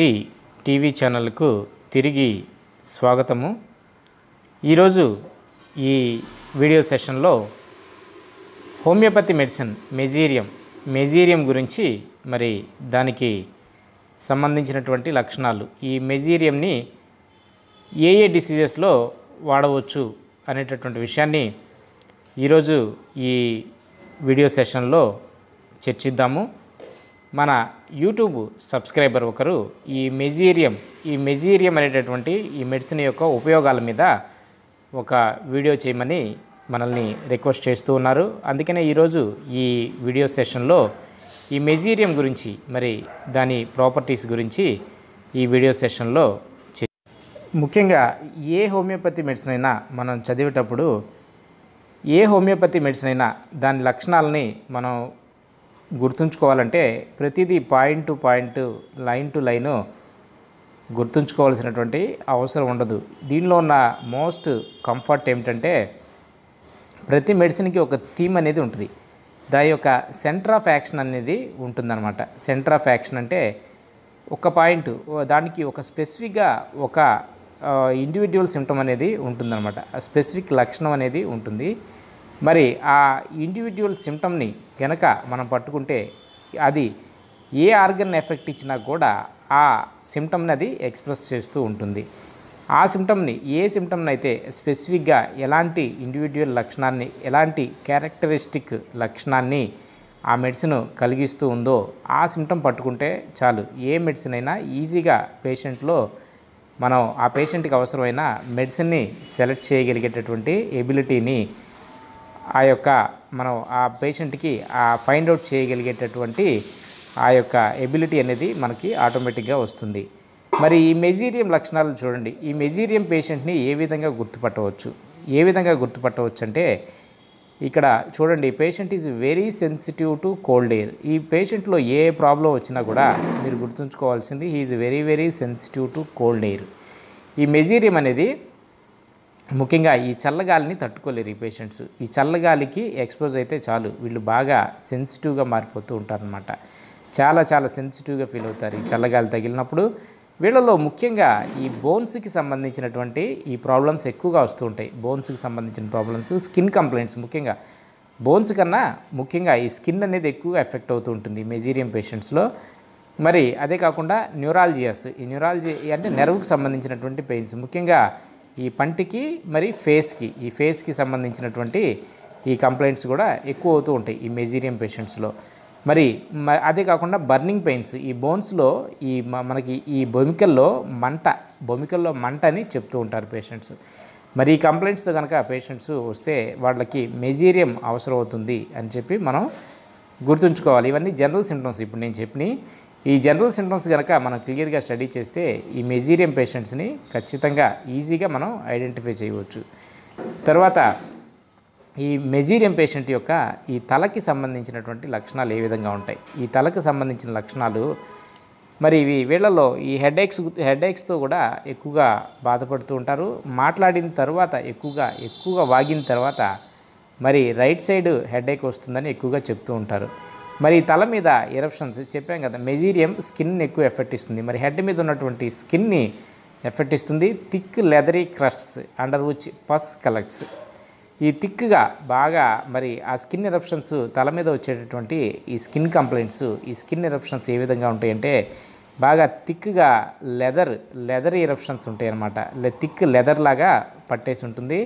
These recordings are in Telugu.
శక్తి టీవీ ఛానల్కు తిరిగి స్వాగతము ఈరోజు ఈ వీడియో సెషన్లో హోమియోపతి మెడిసిన్ మెజీరియం మెజీరియం గురించి మరి దానికి సంబంధించినటువంటి లక్షణాలు ఈ మెజీరియంని ఏ ఏ డిసీజెస్లో వాడవచ్చు అనేటటువంటి విషయాన్ని ఈరోజు ఈ వీడియో సెషన్లో చర్చిద్దాము మన యూట్యూబ్ సబ్స్క్రైబర్ ఒకరు ఈ మెజీరియం ఈ మెజీరియం అనేటటువంటి ఈ మెడిసిన్ యొక్క ఉపయోగాల మీద ఒక వీడియో చేయమని మనల్ని రిక్వెస్ట్ చేస్తూ ఉన్నారు అందుకనే ఈరోజు ఈ వీడియో సెషన్లో ఈ మెజీరియం గురించి మరి దాని ప్రాపర్టీస్ గురించి ఈ వీడియో సెషన్లో ముఖ్యంగా ఏ హోమియోపతి మెడిసిన్ అయినా మనం చదివేటప్పుడు ఏ హోమియోపతి మెడిసిన్ అయినా దాని లక్షణాలని మనం గుర్తుంచుకోవాలంటే ప్రతిదీ point to point line to line గుర్తుంచుకోవాల్సినటువంటి అవసరం ఉండదు దీనిలో ఉన్న మోస్ట్ కంఫర్ట్ ఏమిటంటే ప్రతి మెడిసిన్కి ఒక థీమ్ అనేది ఉంటుంది దాని యొక్క సెంటర్ ఆఫ్ యాక్షన్ అనేది ఉంటుందన్నమాట సెంటర్ ఆఫ్ యాక్షన్ అంటే ఒక పాయింట్ దానికి ఒక స్పెసిఫిక్గా ఒక ఇండివిజువల్ సిమ్టమ్ అనేది ఉంటుందన్నమాట స్పెసిఫిక్ లక్షణం అనేది ఉంటుంది మరి ఆ ఇండివిజువల్ సిమ్టమ్ని కనుక మనం పట్టుకుంటే అది ఏ ఆర్గన్ ఎఫెక్ట్ ఇచ్చినా కూడా ఆ సిమ్టమ్ని అది ఎక్స్ప్రెస్ చేస్తూ ఉంటుంది ఆ సిమ్టమ్ని ఏ సిమ్టమ్ని అయితే స్పెసిఫిక్గా ఎలాంటి ఇండివిజువల్ లక్షణాన్ని ఎలాంటి క్యారెక్టరిస్టిక్ లక్షణాన్ని ఆ మెడిసిన్ కలిగిస్తూ ఉందో ఆ సిమ్టమ్ పట్టుకుంటే చాలు ఏ మెడిసిన్ అయినా ఈజీగా పేషెంట్లో మనం ఆ పేషెంట్కి అవసరమైన మెడిసిన్ని సెలెక్ట్ చేయగలిగేటటువంటి ఎబిలిటీని ఆ యొక్క మనం ఆ పేషెంట్కి ఆ ఫైండ్ అవుట్ చేయగలిగేటటువంటి ఆ యొక్క ఎబిలిటీ అనేది మనకి ఆటోమేటిక్గా వస్తుంది మరి ఈ మెజీరియం లక్షణాలు చూడండి ఈ మెజీరియం పేషెంట్ని ఏ విధంగా గుర్తుపట్టవచ్చు ఏ విధంగా గుర్తుపట్టవచ్చు అంటే ఇక్కడ చూడండి patient is very sensitive to cold air ఈ పేషెంట్లో ఏ ప్రాబ్లం వచ్చినా కూడా మీరు గుర్తుంచుకోవాల్సింది he very very sensitive to cold air ఈ మెజీరియం అనేది ముఖ్యంగా ఈ చల్లగాలిని తట్టుకోలేరు ఈ పేషెంట్స్ ఈ చల్లగాలికి ఎక్స్పోజ్ అయితే చాలు వీళ్ళు బాగా సెన్సిటివ్గా మారిపోతూ ఉంటారనమాట చాలా చాలా సెన్సిటివ్గా ఫీల్ అవుతారు ఈ చల్లగాలి తగిలినప్పుడు వీళ్ళలో ముఖ్యంగా ఈ బోన్స్కి సంబంధించినటువంటి ఈ ప్రాబ్లమ్స్ ఎక్కువగా వస్తూ ఉంటాయి బోన్స్కి సంబంధించిన ప్రాబ్లమ్స్ స్కిన్ కంప్లైంట్స్ ముఖ్యంగా బోన్స్ కన్నా ముఖ్యంగా ఈ స్కిన్ అనేది ఎక్కువగా ఎఫెక్ట్ అవుతూ ఉంటుంది మెజీరియం పేషెంట్స్లో మరి అదే కాకుండా న్యూరాలజియస్ ఈ న్యూరాలజీ అంటే నెరవుకు సంబంధించినటువంటి పెయిన్స్ ముఖ్యంగా ఈ పంటికి మరి ఫేస్కి ఈ ఫేస్కి సంబంధించినటువంటి ఈ కంప్లైంట్స్ కూడా ఎక్కువ అవుతూ ఉంటాయి ఈ మెజీరియం పేషెంట్స్లో మరి అదే కాకుండా బర్నింగ్ పెయిన్స్ ఈ బోన్స్లో ఈ మనకి ఈ బొమికల్లో మంట బొమికల్లో మంట అని చెప్తూ ఉంటారు పేషెంట్స్ మరి ఈ కంప్లైంట్స్తో కనుక పేషెంట్స్ వస్తే వాళ్ళకి మెజీరియం అవసరం అవుతుంది అని చెప్పి మనం గుర్తుంచుకోవాలి ఇవన్నీ జనరల్ సింటమ్స్ ఇప్పుడు నేను చెప్పిన ఈ జనరల్ సింటమ్స్ కనుక మనం క్లియర్గా స్టడీ చేస్తే ఈ మెజీరియం పేషెంట్స్ని ఖచ్చితంగా ఈజీగా మనం ఐడెంటిఫై చేయవచ్చు తర్వాత ఈ మెజీరియం పేషెంట్ యొక్క ఈ తలకి సంబంధించినటువంటి లక్షణాలు ఏ విధంగా ఉంటాయి ఈ తలకు సంబంధించిన లక్షణాలు మరి ఇవి వీళ్ళలో ఈ హెడ్ ఎక్స్ హెడ్ ఎక్స్తో కూడా ఎక్కువగా బాధపడుతూ ఉంటారు మాట్లాడిన తర్వాత ఎక్కువగా ఎక్కువగా వాగిన తర్వాత మరి రైట్ సైడ్ హెడ్ ఎక్ వస్తుందని ఎక్కువగా చెప్తూ ఉంటారు మరి తల మీద ఎరప్షన్స్ చెప్పాం కదా మెజీరియం స్కిన్ ఎక్కువ ఎఫెక్ట్ ఇస్తుంది మరి హెడ్ మీద ఉన్నటువంటి స్కిన్ని ఎఫెక్ట్ ఇస్తుంది థిక్ లెదరీ క్రస్ట్స్ అండర్ ఉచ్ పస్ కలెక్ట్స్ ఈ థిక్గా బాగా మరి ఆ స్కిన్ ఎరప్షన్స్ తల మీద వచ్చేటటువంటి ఈ స్కిన్ కంప్లైంట్స్ ఈ స్కిన్ ఎరప్షన్స్ ఏ విధంగా ఉంటాయంటే బాగా థిక్గా లెదర్ లెదర్ ఎరప్షన్స్ ఉంటాయి అన్నమాట థిక్ లెదర్ లాగా పట్టేసి ఉంటుంది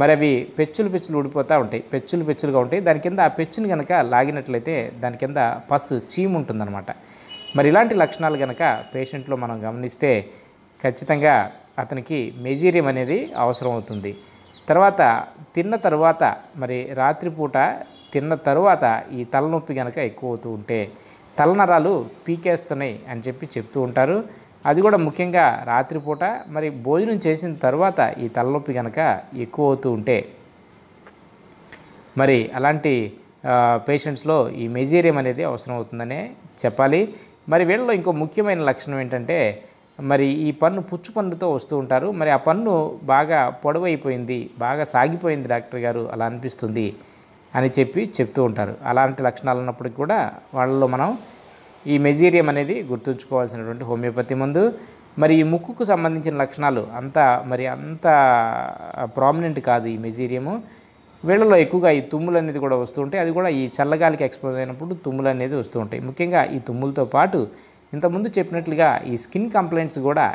మరి అవి పెచ్చులు పెచ్చులు ఊడిపోతూ ఉంటాయి పెచ్చులు పెచ్చులుగా ఉంటాయి దాని కింద ఆ పెచ్చుని కనుక లాగినట్లయితే దాని కింద పస్సు చీమ్ ఉంటుందన్నమాట మరి ఇలాంటి లక్షణాలు కనుక పేషెంట్లో మనం గమనిస్తే ఖచ్చితంగా అతనికి మెజీరియం అనేది అవసరం అవుతుంది తర్వాత తిన్న తర్వాత మరి రాత్రిపూట తిన్న తర్వాత ఈ తలనొప్పి కనుక ఎక్కువ అవుతూ ఉంటే తలనరాలు పీకేస్తున్నాయి అని చెప్పి చెప్తూ ఉంటారు అది కూడా ముఖ్యంగా రాత్రిపూట మరి భోజనం చేసిన తర్వాత ఈ తలనొప్పి కనుక ఎక్కువ అవుతూ ఉంటే మరి అలాంటి పేషెంట్స్లో ఈ మెజీరియం అనేది అవసరం అవుతుందనే చెప్పాలి మరి వీళ్ళలో ఇంకో ముఖ్యమైన లక్షణం ఏంటంటే మరి ఈ పన్ను పుచ్చు పన్నుతో వస్తూ ఉంటారు మరి ఆ పన్ను బాగా పొడవైపోయింది బాగా సాగిపోయింది డాక్టర్ గారు అలా అనిపిస్తుంది అని చెప్పి చెప్తూ ఉంటారు అలాంటి లక్షణాలు ఉన్నప్పటికీ కూడా వాళ్ళలో మనం ఈ మెజీరియం అనేది గుర్తుంచుకోవాల్సినటువంటి హోమియోపతి మందు మరి ఈ ముక్కుకు సంబంధించిన లక్షణాలు అంత మరి అంత ప్రామినెంట్ కాదు ఈ మెజీరియము వీళ్ళలో ఎక్కువగా ఈ తుమ్ములు అనేది కూడా వస్తూ ఉంటాయి అది కూడా ఈ చల్లగాలికి ఎక్స్పోజ్ అయినప్పుడు తుమ్ములు అనేది వస్తూ ఉంటాయి ముఖ్యంగా ఈ తుమ్ములతో పాటు ఇంతకుముందు చెప్పినట్లుగా ఈ స్కిన్ కంప్లైంట్స్ కూడా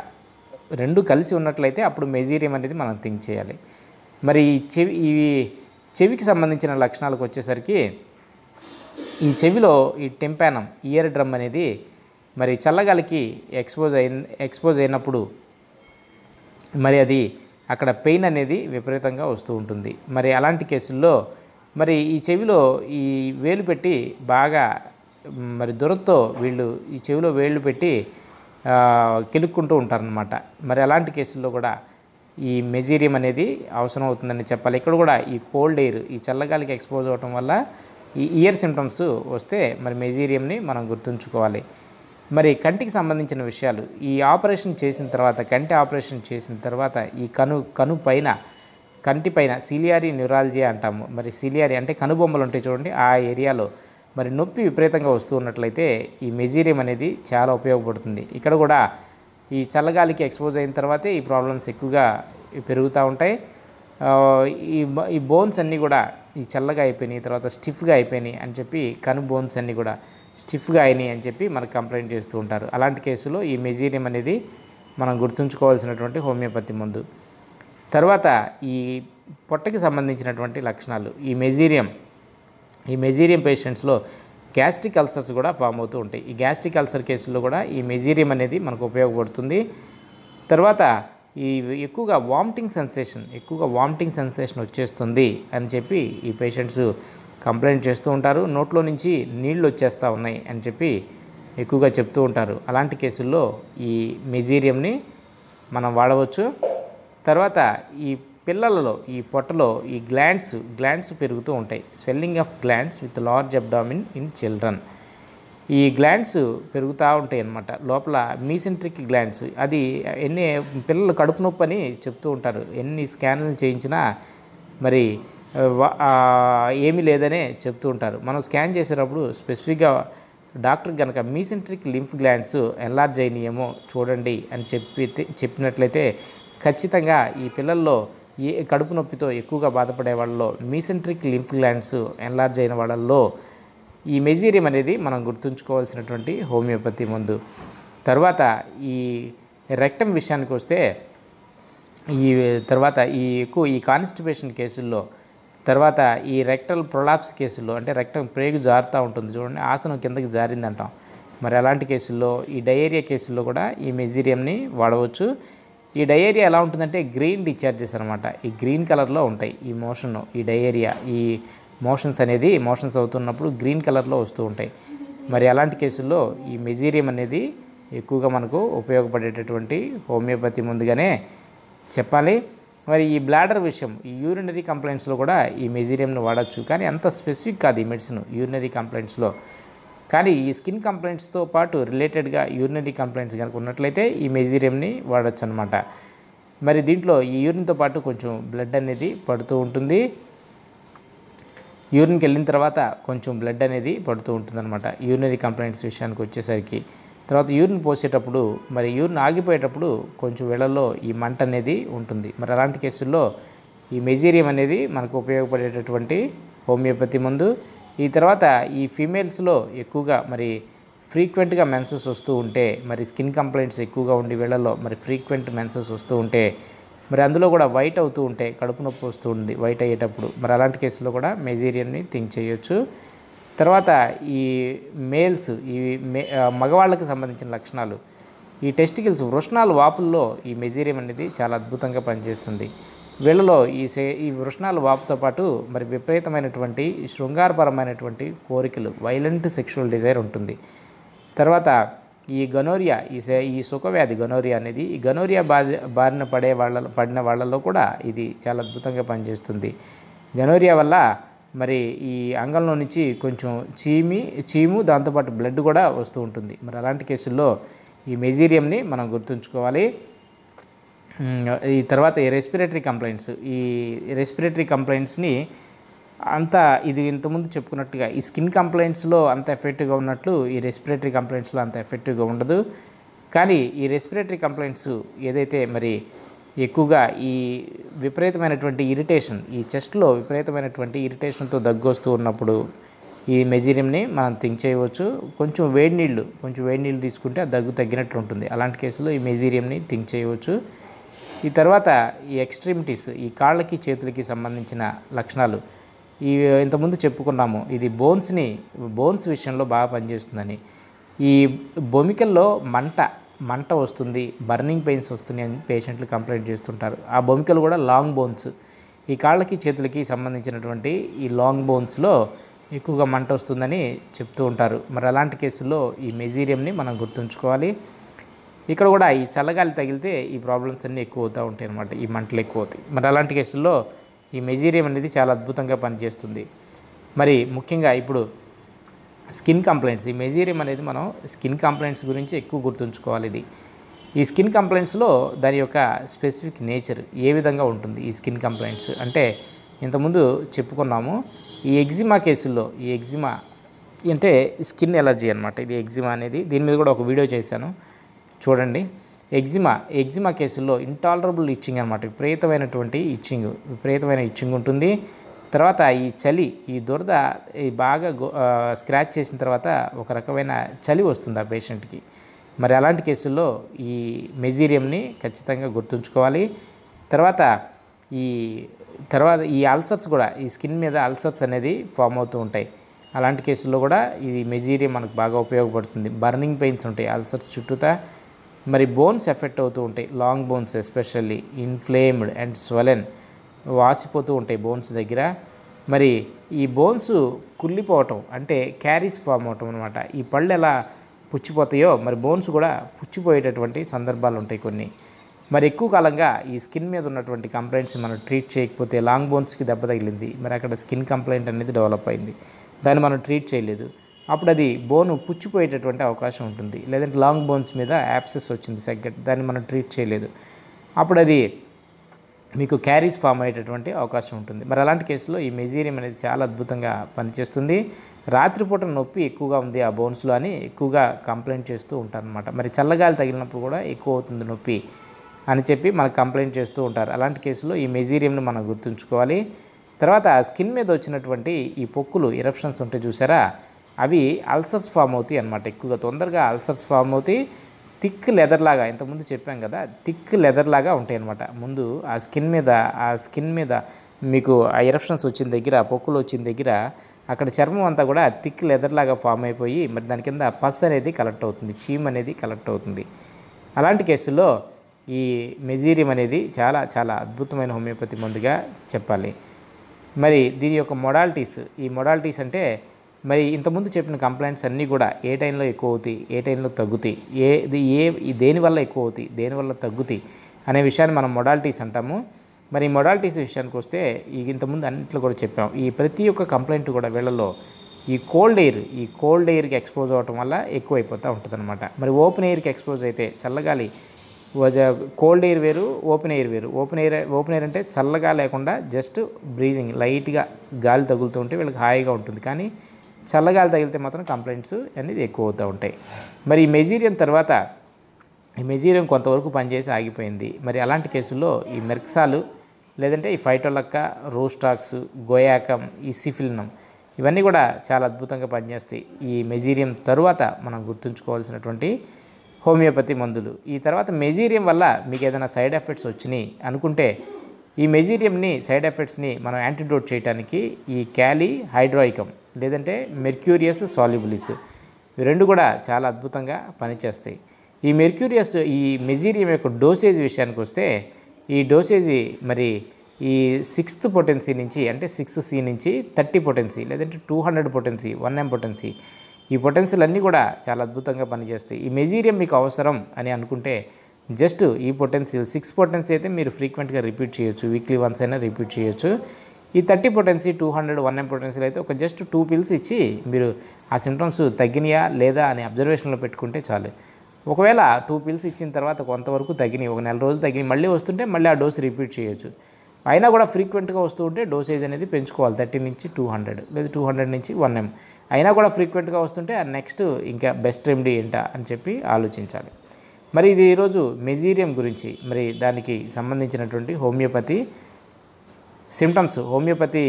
రెండు కలిసి ఉన్నట్లయితే అప్పుడు మెజీరియం అనేది మనం థింక్ చేయాలి మరి చెవి ఇవి చెవికి సంబంధించిన లక్షణాలకు వచ్చేసరికి ఈ చెవిలో ఈ టెంపానం ఇయర్ డ్రమ్ అనేది మరి చల్లగాలికి ఎక్స్పోజ్ అయిన ఎక్స్పోజ్ అయినప్పుడు మరి అది అక్కడ పెయిన్ అనేది విపరీతంగా వస్తూ ఉంటుంది మరి అలాంటి కేసుల్లో మరి ఈ చెవిలో ఈ వేలు పెట్టి బాగా మరి దొరతో వీళ్ళు ఈ చెవిలో వేళ్ళు పెట్టి కిలుక్కుంటూ ఉంటారనమాట మరి అలాంటి కేసుల్లో కూడా ఈ మెజీరియం అనేది అవసరం అవుతుందని చెప్పాలి ఇక్కడ కూడా ఈ కోల్డ్ ఎయిర్ ఈ చల్లగాలికి ఎక్స్పోజ్ అవ్వటం వల్ల ఈ ఇయర్ సిమ్టమ్స్ వస్తే మరి మెజీరియంని మనం గుర్తుంచుకోవాలి మరి కంటికి సంబంధించిన విషయాలు ఈ ఆపరేషన్ చేసిన తర్వాత కంటి ఆపరేషన్ చేసిన తర్వాత ఈ కను కను పైన కంటి పైన సిలియారీ న్యూరాలజీ అంటాము మరి సిలియారీ అంటే కనుబొమ్మలు ఉంటాయి చూడండి ఆ ఏరియాలో మరి నొప్పి విపరీతంగా వస్తూ ఉన్నట్లయితే ఈ మెజీరియం అనేది చాలా ఉపయోగపడుతుంది ఇక్కడ కూడా ఈ చల్లగాలికి ఎక్స్పోజ్ అయిన తర్వాతే ఈ ప్రాబ్లమ్స్ ఎక్కువగా పెరుగుతూ ఉంటాయి ఈ ఈ బోన్స్ అన్నీ కూడా ఈ చల్లగా అయిపోయినాయి తర్వాత స్టిఫ్గా అయిపోయినాయి అని చెప్పి కను బోన్స్ అన్నీ కూడా స్టిఫ్గా అయినాయి అని చెప్పి మనకు కంప్లైంట్ చేస్తూ ఉంటారు అలాంటి కేసులో ఈ మెజీరియం అనేది మనం గుర్తుంచుకోవాల్సినటువంటి హోమియోపతి మందు తర్వాత ఈ పొట్టకి సంబంధించినటువంటి లక్షణాలు ఈ మెజీరియం ఈ మెజీరియం పేషెంట్స్లో గ్యాస్ట్రిక్ అల్సర్స్ కూడా ఫామ్ అవుతూ ఉంటాయి ఈ గ్యాస్ట్రిక్ అల్సర్ కేసుల్లో కూడా ఈ మెజీరియం అనేది మనకు ఉపయోగపడుతుంది తర్వాత ఈ ఎక్కువగా వామిటింగ్ సెన్సేషన్ ఎక్కువగా వామిటింగ్ సెన్సేషన్ వచ్చేస్తుంది అని చెప్పి ఈ పేషెంట్స్ కంప్లైంట్ చేస్తూ ఉంటారు నోట్లో నుంచి నీళ్లు వచ్చేస్తూ ఉన్నాయి అని చెప్పి ఎక్కువగా చెప్తూ ఉంటారు అలాంటి కేసుల్లో ఈ మెజీరియంని మనం వాడవచ్చు తర్వాత ఈ పిల్లలలో ఈ పొట్టలో ఈ గ్లాండ్స్ గ్లాండ్స్ పెరుగుతూ ఉంటాయి swelling of glands with large abdomen in children ఈ గ్లాండ్స్ పెరుగుతూ ఉంటాయి అన్నమాట లోపల మీసెంట్రిక్ గ్లాండ్స్ అది ఎన్ని పిల్లలు కడుపు నొప్పి అని చెప్తూ ఉంటారు ఎన్ని స్కాన్లు చేయించినా మరి ఏమీ లేదనే చెప్తూ ఉంటారు మనం స్కాన్ చేసేటప్పుడు స్పెసిఫిక్గా డాక్టర్ కనుక మీసెంట్రిక్ లింఫ్ గ్లాండ్స్ ఎన్లార్జ్ అయినాయేమో చూడండి అని చెప్పి చెప్పినట్లయితే ఖచ్చితంగా ఈ పిల్లల్లో ఏ కడుపు నొప్పితో ఎక్కువగా బాధపడే వాళ్ళలో మీసెంట్రిక్ లింఫ్ గ్లాండ్స్ ఎన్లార్జ్ అయిన వాళ్ళల్లో ఈ మెజీరియం అనేది మనం గుర్తుంచుకోవాల్సినటువంటి హోమియోపతి మందు తర్వాత ఈ రెక్టం విషయానికి వస్తే ఈ తర్వాత ఈ ఎక్కువ ఈ కాన్స్టిపేషన్ కేసుల్లో తర్వాత ఈ రెక్టల్ ప్రొలాప్స్ కేసుల్లో అంటే రెక్టం ప్రేగు జారుతూ ఉంటుంది చూడండి ఆసనం కిందకి జారిందంటాం మరి అలాంటి కేసుల్లో ఈ డయేరియా కేసుల్లో కూడా ఈ మెజీరియంని వాడవచ్చు ఈ డయేరియా ఎలా ఉంటుందంటే గ్రీన్ డిశ్చార్జెస్ అనమాట ఈ గ్రీన్ కలర్లో ఉంటాయి ఈ మోషన్ ఈ డయేరియా ఈ మోషన్స్ అనేది మోషన్స్ అవుతున్నప్పుడు గ్రీన్ కలర్లో వస్తూ ఉంటాయి మరి అలాంటి కేసుల్లో ఈ మెజీరియం అనేది ఎక్కువగా మనకు ఉపయోగపడేటటువంటి హోమియోపతి ముందుగానే చెప్పాలి మరి ఈ బ్లాడర్ విషయం ఈ యూరినరీ కంప్లైంట్స్లో కూడా ఈ మెజీరియంను వాడచ్చు కానీ అంత స్పెసిఫిక్ కాదు ఈ మెడిసిన్ యూరినరీ కంప్లైంట్స్లో కానీ ఈ స్కిన్ కంప్లైంట్స్తో పాటు రిలేటెడ్గా యూరినరీ కంప్లైంట్స్ కనుక ఉన్నట్లయితే ఈ మెజీరియంని వాడచ్చు అనమాట మరి దీంట్లో ఈ యూరిన్తో పాటు కొంచెం బ్లడ్ అనేది పడుతూ ఉంటుంది యూరిన్కి వెళ్ళిన తర్వాత కొంచెం బ్లడ్ అనేది పడుతూ ఉంటుందన్నమాట యూరినరీ కంప్లైంట్స్ విషయానికి వచ్చేసరికి తర్వాత యూరిన్ పోసేటప్పుడు మరి యూరిన్ ఆగిపోయేటప్పుడు కొంచెం వేళల్లో ఈ మంట అనేది ఉంటుంది మరి అలాంటి కేసుల్లో ఈ మెజీరియం అనేది మనకు ఉపయోగపడేటటువంటి హోమియోపతి మందు ఈ తర్వాత ఈ ఫీమేల్స్లో ఎక్కువగా మరి ఫ్రీక్వెంట్గా మెన్సెస్ వస్తూ ఉంటే మరి స్కిన్ కంప్లైంట్స్ ఎక్కువగా ఉండే వేళల్లో మరి ఫ్రీక్వెంట్ మెన్సెస్ వస్తూ ఉంటే మరి అందులో కూడా వైట్ అవుతూ ఉంటే కడుపు నొప్పి వస్తూ ఉంది వైట్ అయ్యేటప్పుడు మరి అలాంటి కేసులో కూడా మెజీరియన్ని థింక్ చేయొచ్చు తర్వాత ఈ మేల్స్ ఈ మే మగవాళ్ళకి సంబంధించిన లక్షణాలు ఈ టెస్టికల్స్ వృషణాలు వాపుల్లో ఈ మెజీరియం అనేది చాలా అద్భుతంగా పనిచేస్తుంది వీళ్ళలో ఈ సే ఈ వృషణాలు వాపుతో పాటు మరి విపరీతమైనటువంటి శృంగారపరమైనటువంటి కోరికలు వైలెంట్ సెక్షువల్ డిజైర్ ఉంటుంది తర్వాత ఈ గనోరియా ఈ ఈ సుఖవ్యాధి గనోరియా అనేది ఈ గనోరియా బాధ బారిన పడే వాళ్ళ పడిన వాళ్ళలో కూడా ఇది చాలా అద్భుతంగా పనిచేస్తుంది గనోరియా వల్ల మరి ఈ అంగంలో నుంచి కొంచెం చీమి చీము దాంతోపాటు బ్లడ్ కూడా వస్తూ ఉంటుంది మరి అలాంటి కేసుల్లో ఈ మెజీరియంని మనం గుర్తుంచుకోవాలి ఈ తర్వాత ఈ రెస్పిరేటరీ కంప్లైంట్స్ ఈ రెస్పిరేటరీ కంప్లైంట్స్ని అంతా ఇది ఇంతకుముందు చెప్పుకున్నట్టుగా ఈ స్కిన్ కంప్లైంట్స్లో అంత ఎఫెక్టివ్గా ఉన్నట్లు ఈ రెస్పిరేటరీ కంప్లైంట్స్లో అంత ఎఫెక్టివ్గా ఉండదు కానీ ఈ రెస్పిరేటరీ కంప్లైంట్స్ ఏదైతే మరి ఎక్కువగా ఈ విపరీతమైనటువంటి ఇరిటేషన్ ఈ చెస్ట్లో విపరీతమైనటువంటి ఇరిటేషన్తో దగ్గొస్తూ ఉన్నప్పుడు ఈ మెజీరియంని మనం థింక్ చేయవచ్చు కొంచెం వేడి నీళ్ళు కొంచెం వేడి నీళ్ళు తీసుకుంటే ఆ దగ్గు తగ్గినట్లు ఉంటుంది అలాంటి కేసులో ఈ మెజీరియంని థింక్ చేయవచ్చు ఈ తర్వాత ఈ ఎక్స్ట్రీమిటీస్ ఈ కాళ్ళకి చేతులకి సంబంధించిన లక్షణాలు ఈ ఇంతకుముందు చెప్పుకున్నాము ఇది బోన్స్ని బోన్స్ విషయంలో బాగా పనిచేస్తుందని ఈ బొమికల్లో మంట మంట వస్తుంది బర్నింగ్ పెయిన్స్ వస్తున్నాయి అని పేషెంట్లు కంప్లైంట్ చేస్తుంటారు ఆ బొమికలు కూడా లాంగ్ బోన్స్ ఈ కాళ్ళకి చేతులకి సంబంధించినటువంటి ఈ లాంగ్ బోన్స్లో ఎక్కువగా మంట వస్తుందని చెప్తూ ఉంటారు మరి అలాంటి కేసుల్లో ఈ మెజీరియంని మనం గుర్తుంచుకోవాలి ఇక్కడ కూడా ఈ చల్లగాలి తగిలితే ఈ ప్రాబ్లమ్స్ అన్నీ ఎక్కువ అవుతూ ఉంటాయి అన్నమాట ఈ మంటలు ఎక్కువ అవుతాయి మరి అలాంటి కేసుల్లో ఈ మెజీరియం అనేది చాలా అద్భుతంగా పనిచేస్తుంది మరి ముఖ్యంగా ఇప్పుడు స్కిన్ కంప్లైంట్స్ ఈ మెజీరియం అనేది మనం స్కిన్ కంప్లైంట్స్ గురించి ఎక్కువ గుర్తుంచుకోవాలి ఇది ఈ స్కిన్ కంప్లైంట్స్లో దాని యొక్క స్పెసిఫిక్ నేచర్ ఏ విధంగా ఉంటుంది ఈ స్కిన్ కంప్లైంట్స్ అంటే ఇంతకుముందు చెప్పుకున్నాము ఈ ఎగ్జిమా కేసుల్లో ఈ ఎగ్జిమా అంటే స్కిన్ ఎలర్జీ అనమాట ఇది ఎగ్జిమా అనేది దీని మీద కూడా ఒక వీడియో చేశాను చూడండి ఎగ్జిమా ఎగ్జిమా కేసుల్లో ఇంటాలరబుల్ ఇచ్చింగ్ అనమాట విపరీతమైనటువంటి ఇచ్చింగ్ విపరీతమైన ఇచ్చింగ్ ఉంటుంది తర్వాత ఈ చలి ఈ దురద ఈ బాగా స్క్రాచ్ చేసిన తర్వాత ఒక రకమైన చలి వస్తుంది ఆ పేషెంట్కి మరి అలాంటి కేసుల్లో ఈ మెజీరియంని ఖచ్చితంగా గుర్తుంచుకోవాలి తర్వాత ఈ తర్వాత ఈ అల్సర్స్ కూడా ఈ స్కిన్ మీద అల్సర్స్ అనేది ఫామ్ అవుతూ ఉంటాయి అలాంటి కేసుల్లో కూడా ఇది మెజీరియం మనకు బాగా ఉపయోగపడుతుంది బర్నింగ్ పెయిన్స్ ఉంటాయి అల్సర్స్ చుట్టూతా మరి బోన్స్ ఎఫెక్ట్ అవుతూ ఉంటాయి long bones especially inflamed and swollen వాసిపోతూ ఉంటాయి బోన్స్ దగ్గర మరి ఈ బోన్స్ కుళ్ళిపోవటం అంటే క్యారీస్ ఫామ్ అవటం అనమాట ఈ పళ్ళు ఎలా పుచ్చిపోతాయో మరి బోన్స్ కూడా పుచ్చిపోయేటటువంటి సందర్భాలు ఉంటాయి కొన్ని మరి ఎక్కువ కాలంగా ఈ స్కిన్ మీద ఉన్నటువంటి కంప్లైంట్స్ మనం ట్రీట్ చేయకపోతే లాంగ్ బోన్స్కి దెబ్బ తగిలింది మరి అక్కడ స్కిన్ కంప్లైంట్ అనేది డెవలప్ అయింది దాన్ని మనం ట్రీట్ చేయలేదు అప్పుడు అది బోను పుచ్చిపోయేటటువంటి అవకాశం ఉంటుంది లేదంటే లాంగ్ బోన్స్ మీద యాప్సెస్ వచ్చింది సెగ్గట్ దాన్ని మనం ట్రీట్ చేయలేదు అప్పుడు అది మీకు క్యారీస్ ఫామ్ అయ్యేటటువంటి అవకాశం ఉంటుంది మరి అలాంటి కేసులో ఈ మెజీరియం అనేది చాలా అద్భుతంగా పనిచేస్తుంది రాత్రిపూట నొప్పి ఎక్కువగా ఉంది ఆ బోన్స్లో అని ఎక్కువగా కంప్లైంట్ చేస్తూ ఉంటారనమాట మరి చల్లగాలి తగిలినప్పుడు కూడా ఎక్కువ అవుతుంది నొప్పి అని చెప్పి మనకు కంప్లైంట్ చేస్తూ ఉంటారు అలాంటి కేసులో ఈ మెజీరియంను మనం గుర్తుంచుకోవాలి తర్వాత స్కిన్ మీద వచ్చినటువంటి ఈ పొక్కులు ఇరప్షన్స్ ఉంటే చూసారా అవి అల్సర్స్ ఫామ్ అవుతాయి అనమాట ఎక్కువగా తొందరగా అల్సర్స్ ఫామ్ అవుతాయి థిక్ లెదర్ లాగా ఇంతకుముందు చెప్పాం కదా థిక్ లెదర్ లాగా ఉంటాయి అనమాట ముందు ఆ స్కిన్ మీద ఆ స్కిన్ మీద మీకు ఆ ఎరప్షన్స్ వచ్చిన దగ్గర పొక్కులు వచ్చిన దగ్గర అక్కడ చర్మం అంతా కూడా థిక్ లెదర్ లాగా ఫామ్ అయిపోయి మరి దాని కింద పస్ అనేది కలెక్ట్ అవుతుంది చీమ్ అనేది కలెక్ట్ అవుతుంది అలాంటి కేసుల్లో ఈ మెజీరియం అనేది చాలా చాలా అద్భుతమైన హోమియోపతి మందుగా చెప్పాలి మరి దీని యొక్క మొడాలిటీస్ ఈ మొడాలిటీస్ అంటే మరి ఇంతకుముందు చెప్పిన కంప్లైంట్స్ అన్నీ కూడా ఏ టైంలో ఎక్కువ అవుతాయి ఏ టైంలో తగ్గుతాయి ఏ ఏ దేనివల్ల ఎక్కువ అవుతాయి దేనివల్ల తగ్గుతాయి అనే విషయాన్ని మనం మొడాలిటీస్ అంటాము మరి మొడాలిటీస్ విషయానికి వస్తే ఇంతకుముందు అన్నింటిలో కూడా చెప్పాం ఈ ప్రతి ఒక్క కంప్లైంట్ కూడా వీళ్ళలో ఈ కోల్డ్ ఎయిర్ ఈ కోల్డ్ ఎయిర్కి ఎక్స్పోజ్ అవ్వటం వల్ల ఎక్కువైపోతూ ఉంటుంది అనమాట మరి ఓపెన్ ఎయిర్కి ఎక్స్పోజ్ అయితే చల్లగాలి కోల్డ్ ఎయిర్ వేరు ఓపెన్ ఎయిర్ వేరు ఓపెన్ ఎయిర్ ఓపెన్ ఎయిర్ అంటే చల్లగా లేకుండా జస్ట్ బ్రీజింగ్ లైట్గా గాలి తగులుతూ ఉంటే వీళ్ళకి హాయిగా ఉంటుంది కానీ చల్లగాలి తగిలితే మాత్రం కంప్లైంట్స్ అనేది ఎక్కువ అవుతూ ఉంటాయి మరి ఈ మెజీరియం తర్వాత ఈ మెజీరియం కొంతవరకు పనిచేసి ఆగిపోయింది మరి అలాంటి కేసుల్లో ఈ మెర్క్సాలు లేదంటే ఈ ఫైటోలక్క రోస్టాక్స్ గోయాకం ఈ సిఫిలినం ఇవన్నీ కూడా చాలా అద్భుతంగా పనిచేస్తాయి ఈ మెజీరియం తరువాత మనం గుర్తుంచుకోవాల్సినటువంటి హోమియోపతి మందులు ఈ తర్వాత మెజీరియం వల్ల మీకు ఏదైనా సైడ్ ఎఫెక్ట్స్ వచ్చినాయి అనుకుంటే ఈ మెజీరియంని సైడ్ ఎఫెక్ట్స్ని మనం యాంటీడోట్ చేయడానికి ఈ క్యాలీ హైడ్రాయికం లేదంటే మెర్క్యూరియస్ సాల్యుబులిస్ ఇవి రెండు కూడా చాలా అద్భుతంగా పనిచేస్తాయి ఈ మెర్క్యూరియస్ ఈ మెజీరియం యొక్క డోసేజ్ విషయానికి వస్తే ఈ డోసేజీ మరి ఈ సిక్స్త్ పొటెన్సీ నుంచి అంటే సిక్స్త్ సి నుంచి థర్టీ పొటెన్సీ లేదంటే two hundred potency one M potency ఈ పొటెన్సీలన్నీ కూడా చాలా అద్భుతంగా పనిచేస్తాయి ఈ మెజీరియం మీకు అవసరం అని అనుకుంటే జస్ట్ ఈ పొటెన్సీ సిక్స్ పొటెన్సీ అయితే మీరు ఫ్రీక్వెంట్గా రిపీట్ చేయొచ్చు వీక్లీ వన్స్ అయినా రిపీట్ చేయొచ్చు ఈ thirty potency two hundred one M పొటెన్సీలు అయితే ఒక జస్ట్ టూ పిల్స్ ఇచ్చి మీరు ఆ సిమ్టమ్స్ తగ్గినాయా లేదా అని అబ్జర్వేషన్లో పెట్టుకుంటే చాలు ఒకవేళ టూ పిల్స్ ఇచ్చిన తర్వాత కొంతవరకు తగ్గినాయి ఒక నెల రోజులు తగ్గినాయి మళ్ళీ వస్తుంటే మళ్ళీ ఆ డోస్ రిపీట్ చేయొచ్చు అయినా కూడా ఫ్రీక్వెంట్గా వస్తూ ఉంటే డోసేజ్ అనేది పెంచుకోవాలి థర్టీ నుంచి టూ హండ్రెడ్ లేదా టూ హండ్రెడ్ నుంచి వన్ ఎం అయినా కూడా ఫ్రీక్వెంట్గా వస్తుంటే నెక్స్ట్ ఇంకా బెస్ట్ రెమెడీ ఏంటా అని చెప్పి ఆలోచించాలి మరి ఇది ఈరోజు మెజీరియం గురించి మరి దానికి సంబంధించినటువంటి హోమియోపతి సిమ్టమ్స్ హోమియోపతి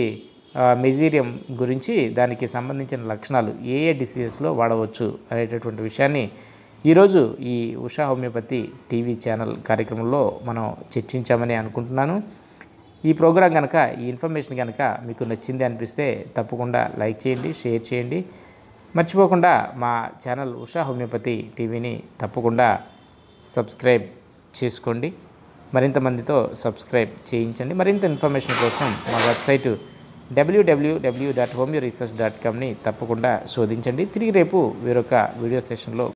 మెజీరియం గురించి దానికి సంబంధించిన లక్షణాలు ఏ ఏ డిసీజెస్లో వాడవచ్చు అనేటటువంటి విషయాన్ని ఈరోజు ఈ ఉషా హోమియోపతి టీవీ ఛానల్ కార్యక్రమంలో మనం చర్చించామని అనుకుంటున్నాను ఈ ప్రోగ్రాం కనుక ఈ ఇన్ఫర్మేషన్ కనుక మీకు నచ్చింది అనిపిస్తే తప్పకుండా లైక్ చేయండి షేర్ చేయండి మర్చిపోకుండా మా ఛానల్ ఉషా హోమియోపతి టీవీని తప్పకుండా సబ్స్క్రైబ్ చేసుకోండి మరింత మందితో సబ్స్క్రైబ్ చేయించండి మరింత ఇన్ఫర్మేషన్ కోసం మా website W W W dot home research dot కామ్ని తప్పకుండా శోధించండి తిరిగి రేపు వేరొక వీడియో సెషన్లో